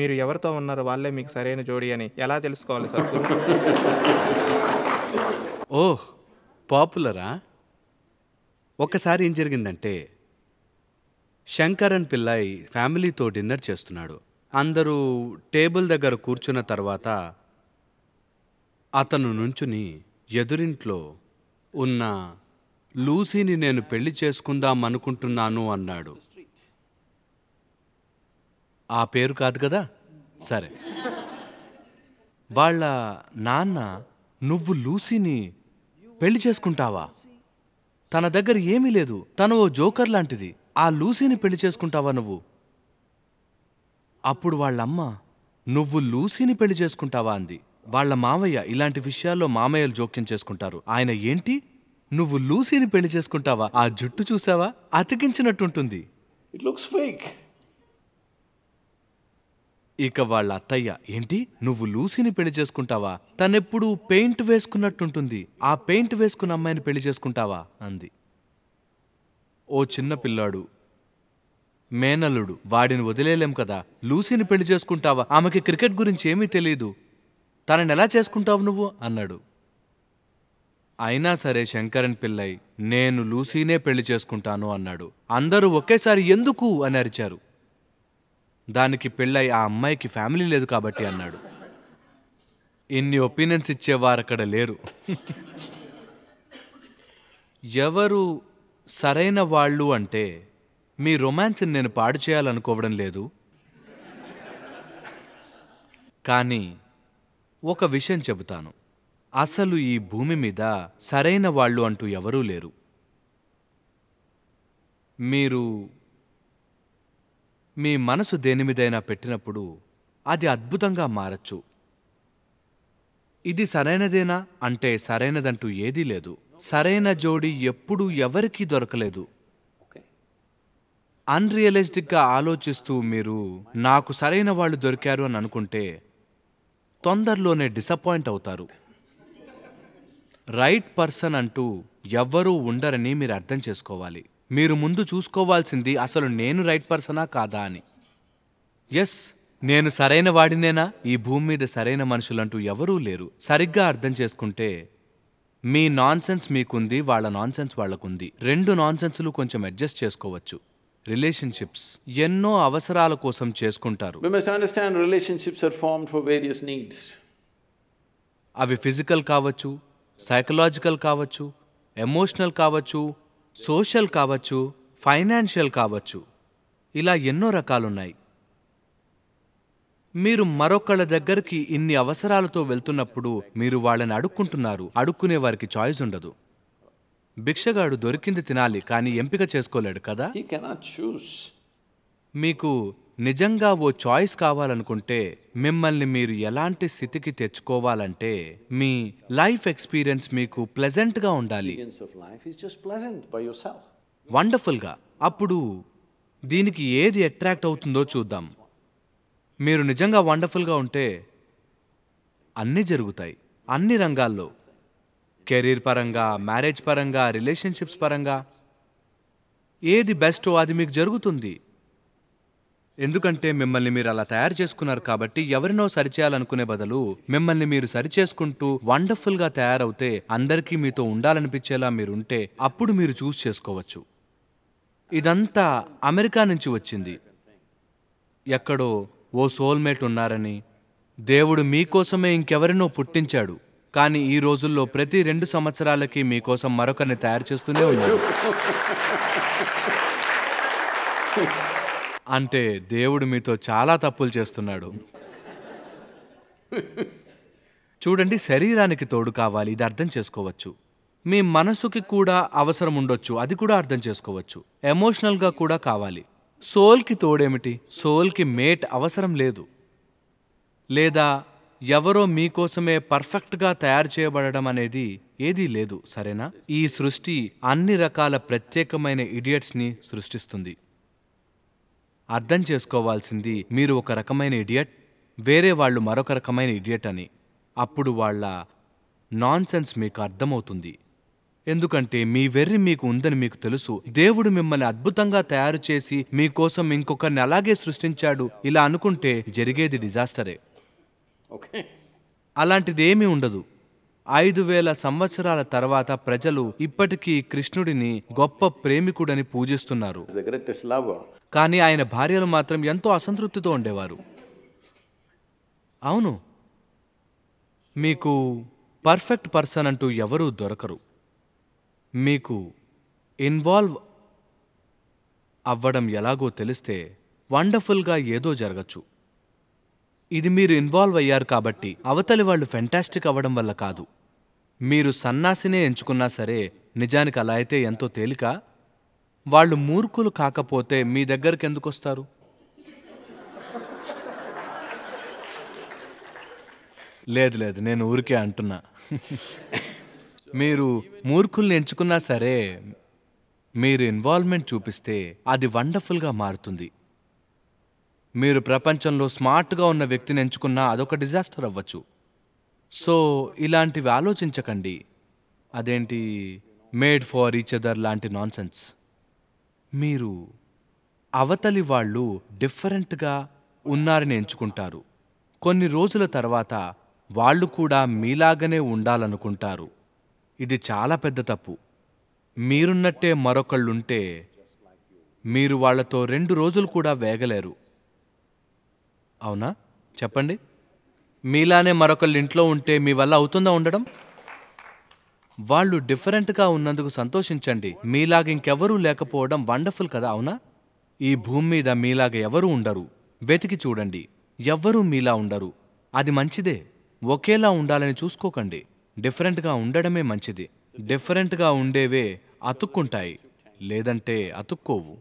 మీరు ఎవరితో ఉన్నారో వాళ్ళే మీకు సరైన జోడి అని ఎలా తెలుసుకోవాలి సార్ ఓ పాపులరా ఒకసారి ఏం జరిగిందంటే శంకర్ అండ్ పిల్లాయి ఫ్యామిలీతో డిన్నర్ చేస్తున్నాడు అందరూ టేబుల్ దగ్గర కూర్చున్న తర్వాత అతను నుంచుని ఎదురింట్లో ఉన్న లూసీని నేను పెళ్లి చేసుకుందాం అనుకుంటున్నాను అన్నాడు ఆ పేరు కాదు కదా సరే వాళ్ళ నాన్న నువ్వు లూసీని పెళ్లి చేసుకుంటావా తన దగ్గర ఏమీ లేదు తను ఓ జోకర్ లాంటిది ఆ లూసీని పెళ్లి చేసుకుంటావా నువ్వు అప్పుడు వాళ్ళమ్మ నువ్వు లూసీని పెళ్లి చేసుకుంటావా అంది వాళ్ళ మావయ్య ఇలాంటి విషయాల్లో మామయ్యలు జోక్యం చేసుకుంటారు ఆయన ఏంటి నువ్వు లూసీని పెళ్లి చేసుకుంటావా ఆ జుట్టు చూసావా అతికించినట్టుంటుంది ఇట్ లుక్స్ ఫేక్ ఇక వాళ్ళ అత్తయ్య ఏంటి నువ్వు లూసీని పెళ్లి చేసుకుంటావా తనెప్పుడు పెయింట్ వేసుకున్నట్టుంటుంది ఆ పెయింట్ వేసుకున్న అమ్మాయిని పెళ్లి చేసుకుంటావా అంది ఓ చిన్న పిల్లాడు మేనలుడు వాడిని వదిలేలేం కదా లూసీని పెళ్లి చేసుకుంటావా ఆమెకి క్రికెట్ గురించి ఏమీ తెలియదు తనని ఎలా చేసుకుంటావు నువ్వు అన్నాడు అయినా సరే శంకరన్ పిల్లై నేను లూసీనే పెళ్లి చేసుకుంటాను అన్నాడు అందరూ ఒకేసారి ఎందుకు అని అరిచారు దానికి పెళ్ళై ఆ అమ్మాయికి ఫ్యామిలీ లేదు కాబట్టి అన్నాడు ఇన్ని ఒపీనియన్స్ ఇచ్చేవారు అక్కడ లేరు ఎవరు సరైన వాళ్ళు అంటే మీ రొమాన్స్ని నేను పాడు చేయాలనుకోవడం లేదు కానీ ఒక విషయం చెబుతాను అసలు ఈ భూమి మీద సరైన వాళ్ళు అంటూ ఎవరూ లేరు మీరు మీ మనసు దేనిమిదైనా పెట్టినప్పుడు అది అద్భుతంగా మారచ్చు ఇది సరైనదేనా అంటే సరైనదంటూ ఏదీ లేదు సరైన జోడి ఎప్పుడూ ఎవరికీ దొరకలేదు అన్రియలిస్టిక్గా ఆలోచిస్తూ మీరు నాకు సరైన వాళ్ళు దొరికారు అని అనుకుంటే తొందరలోనే డిసప్పాయింట్ అవుతారు రైట్ పర్సన్ అంటూ ఎవ్వరూ ఉండరని మీరు అర్థం చేసుకోవాలి మీరు ముందు చూసుకోవాల్సింది అసలు నేను రైట్ పర్సనా కాదా అని ఎస్ నేను సరైన వాడినేనా ఈ భూమి మీద సరైన మనుషులంటూ ఎవరూ లేరు సరిగ్గా అర్థం చేసుకుంటే మీ నాన్సెన్స్ మీకుంది వాళ్ళ నాన్సెన్స్ వాళ్ళకుంది రెండు సెన్స్లు కొంచెం అడ్జస్ట్ చేసుకోవచ్చు రిలేషన్షిప్స్ ఎన్నో అవసరాల కోసం చేసుకుంటారు అవి ఫిజికల్ కావచ్చు సైకలాజికల్ కావచ్చు ఎమోషనల్ కావచ్చు సోషల్ కావచ్చు ఫైనాన్షియల్ కావచ్చు ఇలా ఎన్నో రకాలున్నాయి మీరు మరొకళ్ళ దగ్గరికి ఇన్ని అవసరాలతో వెళ్తున్నప్పుడు మీరు వాళ్ళని అడుక్కుంటున్నారు అడుక్కునే వారికి చాయిస్ ఉండదు భిక్షగాడు దొరికింది తినాలి కానీ ఎంపిక చేసుకోలేడు కదా మీకు నిజంగా ఓ చాయిస్ కావాలనుకుంటే మిమ్మల్ని మీరు ఎలాంటి స్థితికి తెచ్చుకోవాలంటే మీ లైఫ్ ఎక్స్పీరియన్స్ మీకు ప్లెజెంట్గా ఉండాలి వండర్ఫుల్గా అప్పుడు దీనికి ఏది అట్రాక్ట్ అవుతుందో చూద్దాం మీరు నిజంగా వండర్ఫుల్గా ఉంటే అన్నీ జరుగుతాయి అన్ని రంగాల్లో కెరీర్ పరంగా మ్యారేజ్ పరంగా రిలేషన్షిప్స్ పరంగా ఏది బెస్టో అది మీకు జరుగుతుంది ఎందుకంటే మిమ్మల్ని మీరు అలా తయారు చేసుకున్నారు కాబట్టి ఎవరినో సరిచేయాలనుకునే బదులు మిమ్మల్ని మీరు సరిచేసుకుంటూ వండర్ఫుల్ గా తయారవుతే అందరికీ మీతో ఉండాలనిపించేలా మీరుంటే అప్పుడు మీరు చూస్ చేసుకోవచ్చు ఇదంతా అమెరికా నుంచి వచ్చింది ఎక్కడో ఓ సోల్మేట్ ఉన్నారని దేవుడు మీకోసమే ఇంకెవరినో పుట్టించాడు కానీ ఈ రోజుల్లో ప్రతి రెండు సంవత్సరాలకి మీకోసం మరొకరిని తయారు చేస్తూనే ఉన్నాడు అంటే దేవుడు మీతో చాలా తప్పులు చేస్తున్నాడు చూడండి శరీరానికి తోడు కావాలి ఇది అర్థం చేసుకోవచ్చు మీ మనసుకి కూడా అవసరం ఉండొచ్చు అది కూడా అర్థం చేసుకోవచ్చు ఎమోషనల్గా కూడా కావాలి సోల్కి తోడేమిటి సోల్కి మేట్ అవసరం లేదు లేదా ఎవరో మీకోసమే పర్ఫెక్ట్గా తయారు చేయబడడం అనేది ఏదీ లేదు సరేనా ఈ సృష్టి అన్ని రకాల ప్రత్యేకమైన ఇడియట్స్ని సృష్టిస్తుంది అర్థం చేసుకోవాల్సింది మీరు ఒక రకమైన ఇడియట్ వేరే వాళ్ళు మరొక రకమైన ఇడియట్ అని అప్పుడు వాళ్ళ నాన్సెన్స్ మీకు అర్థమవుతుంది ఎందుకంటే మీ వెర్రి మీకు ఉందని మీకు తెలుసు దేవుడు మిమ్మల్ని అద్భుతంగా తయారు చేసి మీకోసం ఇంకొకరిని అలాగే సృష్టించాడు ఇలా అనుకుంటే జరిగేది డిజాస్టరే అలాంటిది ఏమీ ఉండదు ఐదు వేల సంవత్సరాల తర్వాత ప్రజలు ఇప్పటికీ కృష్ణుడిని గొప్ప ప్రేమికుడని పూజిస్తున్నారు కానీ ఆయన భార్యలు మాత్రం ఎంతో అసంతృప్తితో ఉండేవారు అవును మీకు పర్ఫెక్ట్ పర్సన్ అంటూ ఎవరూ దొరకరు మీకు ఇన్వాల్వ్ అవ్వడం ఎలాగో తెలిస్తే వండర్ఫుల్గా ఏదో జరగచ్చు ఇది మీరు ఇన్వాల్వ్ అయ్యారు కాబట్టి అవతలి వాళ్ళు ఫెంటాస్టిక్ అవ్వడం వల్ల కాదు మీరు సన్నాసినే ఎంచుకున్నా సరే నిజానికి అలా అయితే ఎంతో తేలిక వాళ్ళు మూర్ఖులు కాకపోతే మీ దగ్గరికి ఎందుకు వస్తారు లేదు లేదు నేను ఊరికే అంటున్నా మీరు మూర్ఖుల్ని ఎంచుకున్నా సరే మీరు ఇన్వాల్వ్మెంట్ చూపిస్తే అది వండర్ఫుల్గా మారుతుంది మీరు ప్రపంచంలో స్మార్ట్గా ఉన్న వ్యక్తిని ఎంచుకున్నా అదొక డిజాస్టర్ అవ్వచ్చు సో ఇలాంటివి ఆలోచించకండి అదేంటి మేడ్ ఫార్ ఈచ్ అదర్ లాంటి నాన్సెన్స్ మీరు అవతలి వాళ్ళు డిఫరెంట్గా ఉన్నారని ఎంచుకుంటారు కొన్ని రోజుల తర్వాత వాళ్ళు కూడా మీలాగనే ఉండాలనుకుంటారు ఇది చాలా పెద్ద తప్పు మీరున్నట్టే మరొకళ్ళుంటే మీరు వాళ్లతో రెండు రోజులు కూడా వేగలేరు అవునా చెప్పండి మీలానే మరొకళ్ళు ఇంట్లో ఉంటే మీ వల్ల అవుతుందా ఉండడం వాళ్ళు డిఫరెంట్గా ఉన్నందుకు సంతోషించండి మీలాగ ఇంకెవరూ లేకపోవడం వండర్ఫుల్ కదా అవునా ఈ భూమి మీద మీలాగ ఎవరూ ఉండరు వెతికి చూడండి ఎవ్వరూ మీలా ఉండరు అది మంచిదే ఒకేలా ఉండాలని చూసుకోకండి డిఫరెంట్గా ఉండడమే మంచిది డిఫరెంట్గా ఉండేవే అతుక్కుంటాయి లేదంటే అతుక్కోవు